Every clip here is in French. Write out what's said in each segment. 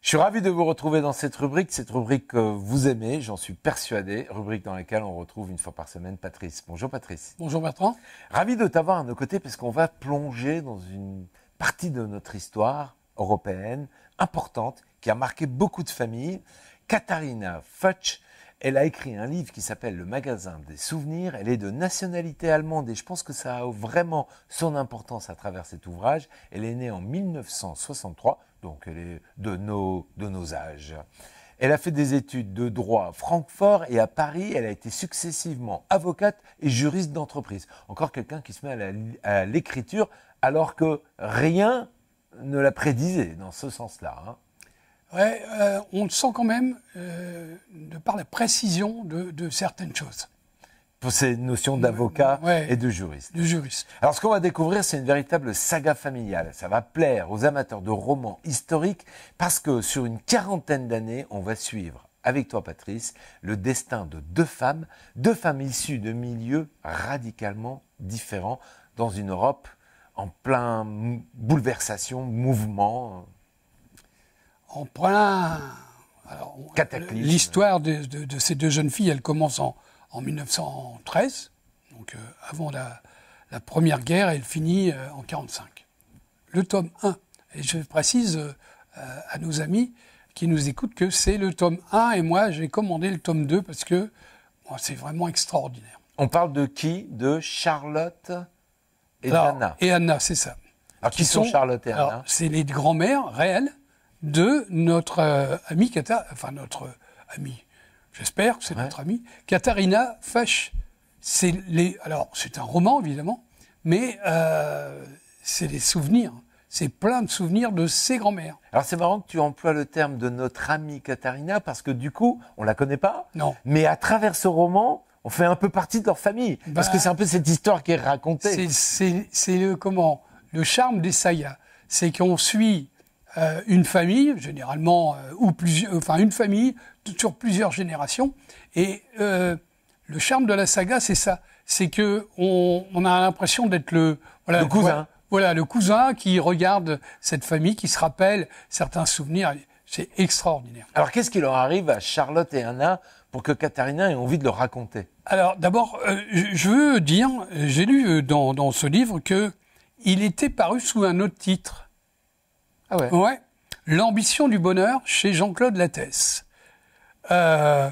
Je suis ravi de vous retrouver dans cette rubrique, cette rubrique que vous aimez, j'en suis persuadé, rubrique dans laquelle on retrouve une fois par semaine Patrice. Bonjour Patrice. Bonjour Bertrand. Ravi de t'avoir à nos côtés parce qu'on va plonger dans une partie de notre histoire européenne importante qui a marqué beaucoup de familles. Katharina Futsch. Elle a écrit un livre qui s'appelle Le magasin des souvenirs. Elle est de nationalité allemande et je pense que ça a vraiment son importance à travers cet ouvrage. Elle est née en 1963, donc elle est de nos, de nos âges. Elle a fait des études de droit à Francfort et à Paris. Elle a été successivement avocate et juriste d'entreprise. Encore quelqu'un qui se met à l'écriture alors que rien ne la prédisait dans ce sens-là. Hein. Euh, on le sent quand même euh, de par la précision de, certaines choses. Pour ces notions d'avocat et de juriste. De juriste. Alors ce qu'on va découvrir, c'est une véritable saga familiale. Ça va plaire aux amateurs de romans historiques parce que sur une quarantaine d'années, on va suivre avec toi Patrice, le destin de deux femmes, deux femmes issues de milieux radicalement différents dans une Europe en plein bouleversation, mouvement en plein. L'histoire de, ces deux jeunes filles, elle commence en, 1913, donc euh, avant la, Première Guerre, et elle finit euh, en 1945. Le tome 1, et je précise euh, à nos amis qui nous écoutent que c'est le tome 1, et moi j'ai commandé le tome 2 parce que c'est vraiment extraordinaire. On parle de qui De Charlotte et d'Anna. Et Anna, c'est ça. Alors qui, sont, sont, Charlotte et Anna C'est les grands-mères réelles de notre amie, euh, ami Qatar, enfin notre euh, ami, j'espère, c'est notre ami, Katharina Fesch. C'est les, alors c'est un roman évidemment, mais euh, c'est des souvenirs. C'est plein de souvenirs de ses grands-mères. Alors c'est marrant que tu emploies le terme de notre amie Katharina parce que du coup, on la connaît pas. Non. Mais à travers ce roman, on fait un peu partie de leur famille. Bah, parce que c'est un peu cette histoire qui est racontée. C'est, c'est le, comment, le charme des Sayas. C'est qu'on suit euh, une famille, généralement, euh, ou plusieurs euh, enfin une famille sur plusieurs générations. Et le charme de la saga, c'est ça, c'est que on, on a l'impression d'être le, voilà, le cousin. Voilà, le cousin qui regarde cette famille, qui se rappelle certains souvenirs. C'est extraordinaire. Alors qu'est-ce qui leur arrive à Charlotte et Anna pour que Katharina ait envie de le raconter Alors d'abord, je veux dire, j'ai lu dans, dans ce livre que il était paru sous un autre titre. Ah ouais. L'ambition du bonheur chez Jean-Claude Lattès. Euh,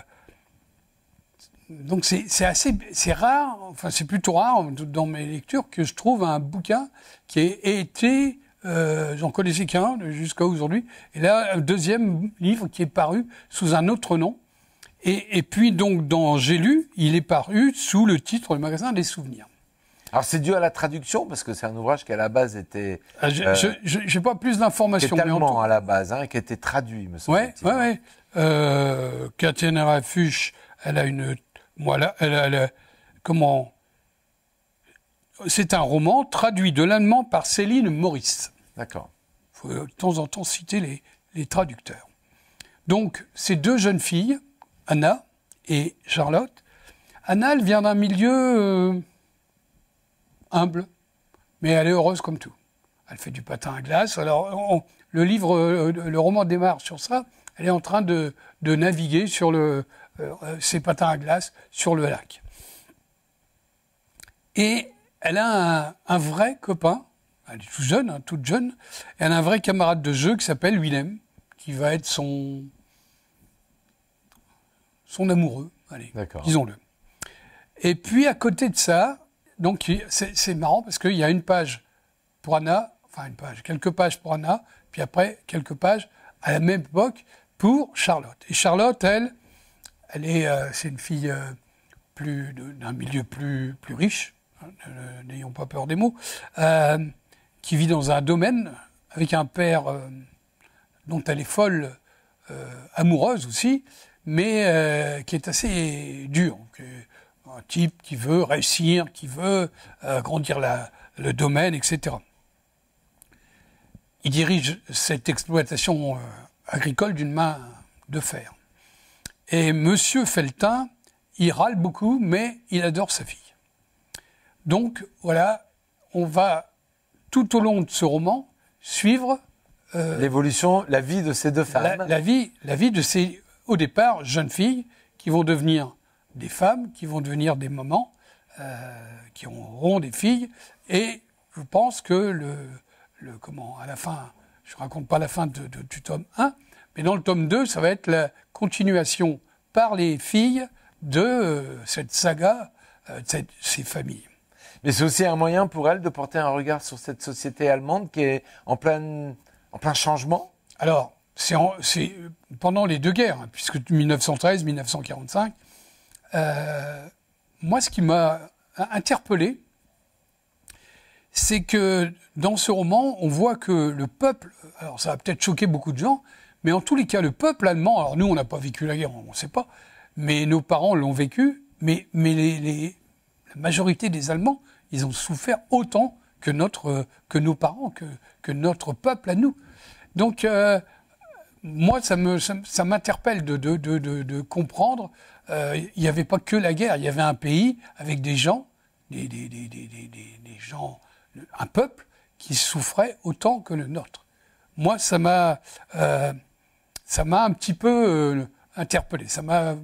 donc c'est assez c'est rare, enfin c'est plutôt rare dans mes lectures que je trouve un bouquin qui a été euh, j'en connaissais qu'un jusqu'à aujourd'hui. Et là, un deuxième livre qui est paru sous un autre nom. Et, puis donc dans J'ai lu, il est paru sous le titre Le magasin des souvenirs. Alors c'est dû à la traduction parce que c'est un ouvrage qui à la base était. Ah, je n'ai euh, pas plus d'informations. Qui était allemand à la base, hein, qui était traduit, me semble-t-il. Oui, oui, oui. Euh, Katiana elle a une, voilà, elle, a, elle comment C'est un roman traduit de l'allemand par Céline Maurice. D'accord. Faut de temps en temps citer les, les traducteurs. Donc ces deux jeunes filles, Anna et Charlotte. Anna, elle vient d'un milieu. Euh, humble, mais elle est heureuse comme tout. Elle fait du patin à glace. Alors, le livre, euh, le roman démarre sur ça. Elle est en train de, naviguer sur le, euh, euh, ses patins à glace sur le lac. Et elle a un, vrai copain, elle est hein, toute jeune, toute jeune, elle a un vrai camarade de jeu qui s'appelle Willem, qui va être son, son amoureux, allez, disons-le. Et puis à côté de ça, donc c'est marrant parce qu'il y a une page pour Anna, enfin une page, quelques pages pour Anna, puis après quelques pages à la même époque pour Charlotte. Et Charlotte, elle, elle est, euh, c'est une fille euh, plus d'un milieu plus plus riche, hein, n'ayons pas peur des mots, euh, qui vit dans un domaine avec un père dont elle est folle, amoureuse aussi, mais qui est assez dur un type qui veut réussir, qui veut agrandir euh, le domaine, etc. Il dirige cette exploitation euh, agricole d'une main de fer. Et Monsieur Feltin, il râle beaucoup, mais il adore sa fille. Donc voilà, on va tout au long de ce roman suivre euh, l'évolution, la vie de ces deux femmes. la, vie, la vie de ces, au départ, jeunes filles qui vont devenir des femmes qui vont devenir des mamans, euh, qui auront des filles. Et je pense que le, le comment, à la fin, je raconte pas la fin de, du tome 1, mais dans le tome 2, ça va être la continuation par les filles de euh, cette saga, euh, de ces familles. Mais c'est aussi un moyen pour elles de porter un regard sur cette société allemande qui est en plein, en plein changement Alors, c'est pendant les deux guerres, hein, puisque 1913-1945, euh, moi, ce qui m'a interpellé, c'est que dans ce roman, on voit que le peuple, alors ça va peut-être choquer beaucoup de gens, mais en tous les cas, le peuple allemand, alors nous, on n'a pas vécu la guerre, on ne sait pas, mais nos parents l'ont vécu, mais, mais la majorité des Allemands, ils ont souffert autant que, notre, que nos parents, que, que notre peuple à nous. Donc, euh, moi, ça ça, m'interpelle de, de, comprendre. Euh, il n'y avait pas que la guerre. Il y avait un pays avec des gens, des, gens, un peuple qui souffrait autant que le nôtre. Moi, ça m'a euh, ça m'a un petit peu euh, interpellé. Ça m'a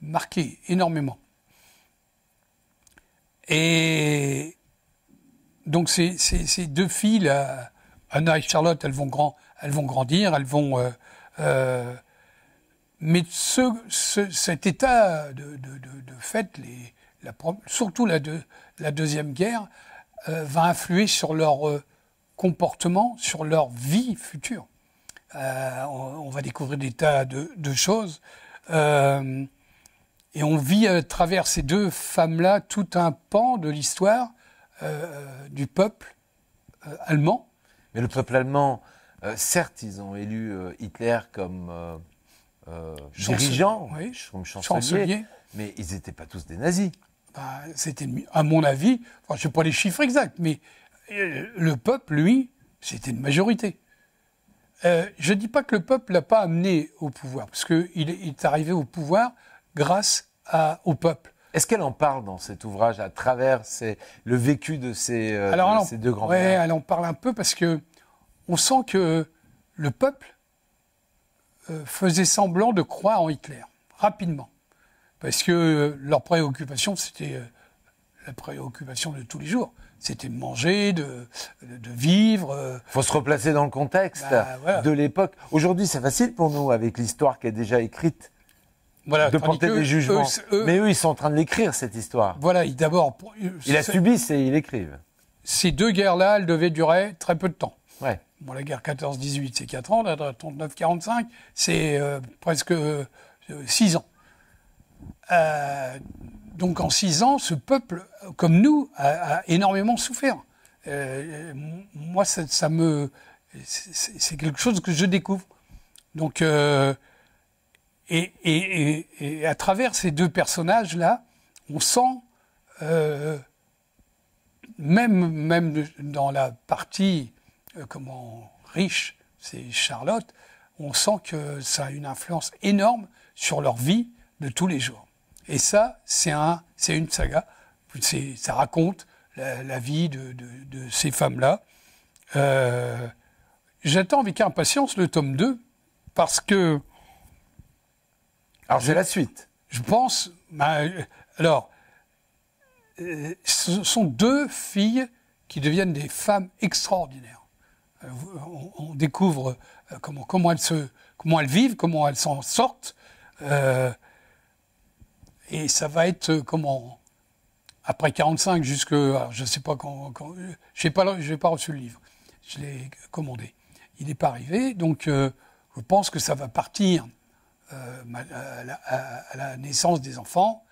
marqué énormément. Et donc ces, deux filles, Anna et Charlotte, elles vont grand, elles vont grandir, elles vont. Euh, euh, mais ce, cet état de, de, fait, les, la, surtout la, de, la deuxième guerre, euh, va influer sur leur comportement, sur leur vie future. On, on, va découvrir des tas de, choses. et on vit à travers ces deux femmes-là tout un pan de l'histoire du peuple allemand. Mais le peuple allemand, euh, certes, ils ont élu euh, Hitler comme euh, dirigeant, chancelier, mais ils n'étaient pas tous des nazis. Bah, c'était, à mon avis, je ne sais pas les chiffres exacts, mais le peuple, lui, c'était une majorité. je ne dis pas que le peuple l'a pas amené au pouvoir, parce qu'il est arrivé au pouvoir grâce à, au peuple. Est-ce qu'elle en parle dans cet ouvrage à travers le vécu de ces, deux grands-mères Oui, elle en parle un peu parce que on sent que le peuple euh, faisait semblant de croire en Hitler, rapidement. Parce que leur préoccupation, c'était euh, la préoccupation de tous les jours. C'était manger, de, vivre. Il euh, faut se replacer dans le contexte bah, de l'époque. Aujourd'hui, c'est facile pour nous, avec l'histoire qui est déjà écrite, de porter des jugements. Mais eux, ils sont en train de l'écrire, cette histoire. Voilà, d'abord... Ils la subissent et ils l'écrivent. Ces deux guerres-là, elles devaient durer très peu de temps. Ouais. Bon, la guerre 14-18, c'est 4 ans. La 39-45, c'est euh, presque 6 euh, euh, ans. donc en 6 ans, ce peuple, comme nous, a, énormément souffert. moi, ça, ça me, c'est quelque chose que je découvre. Donc, et, à travers ces deux personnages-là, on sent, même, même dans la partie euh, comment riche, c'est Charlotte, on sent que ça a une influence énorme sur leur vie de tous les jours. Et ça, c'est un, c'est une saga. ça raconte la, vie de, ces femmes-là. Euh, j'attends avec impatience le tome 2 parce que. Alors, j'ai la suite. Je pense. Ben, alors, euh, ce sont deux filles qui deviennent des femmes extraordinaires. Euh, on, découvre euh, comment, elles se, comment elles vivent, comment elles s'en sortent. Euh, et ça va être comment Après 45 jusque... je ne sais pas quand... je n'ai pas, reçu le livre. Je l'ai commandé. Il n'est pas arrivé. Donc je pense que ça va partir à, la, à, la, naissance des enfants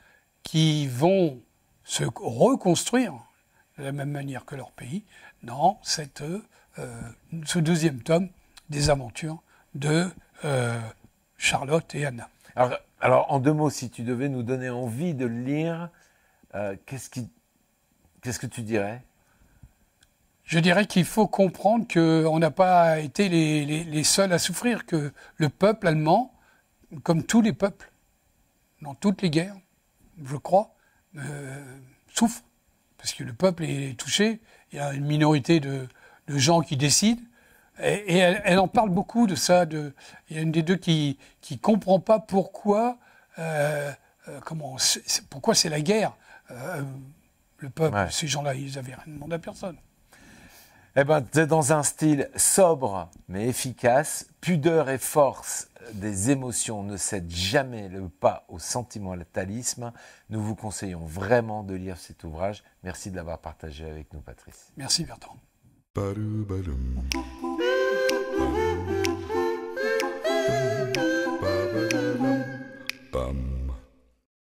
qui vont se reconstruire de la même manière que leur pays dans cette euh, ce deuxième tome des aventures de euh, Charlotte et Anna. Alors, en deux mots, si tu devais nous donner envie de lire, euh, qu'est-ce Qu'est-ce que tu dirais Je dirais qu'il faut comprendre qu'on n'a pas été les, seuls à souffrir, que le peuple allemand, comme tous les peuples, dans toutes les guerres, je crois, souffre. Parce que le peuple est touché. Il y a une minorité de, de gens qui décident. Et, elle, en parle beaucoup de ça. De, il y a une des deux qui qui comprend pas pourquoi euh, euh, pourquoi c'est la guerre. Euh, le peuple, ces gens-là, ils n'avaient rien demandé à personne. Eh ben, dans un style sobre mais efficace, pudeur et force des émotions ne cèdent jamais le pas au sentimentalisme. Nous vous conseillons vraiment de lire cet ouvrage. Merci de l'avoir partagé avec nous, Patrice. Merci, Bertrand. Ba-do-ba-dum.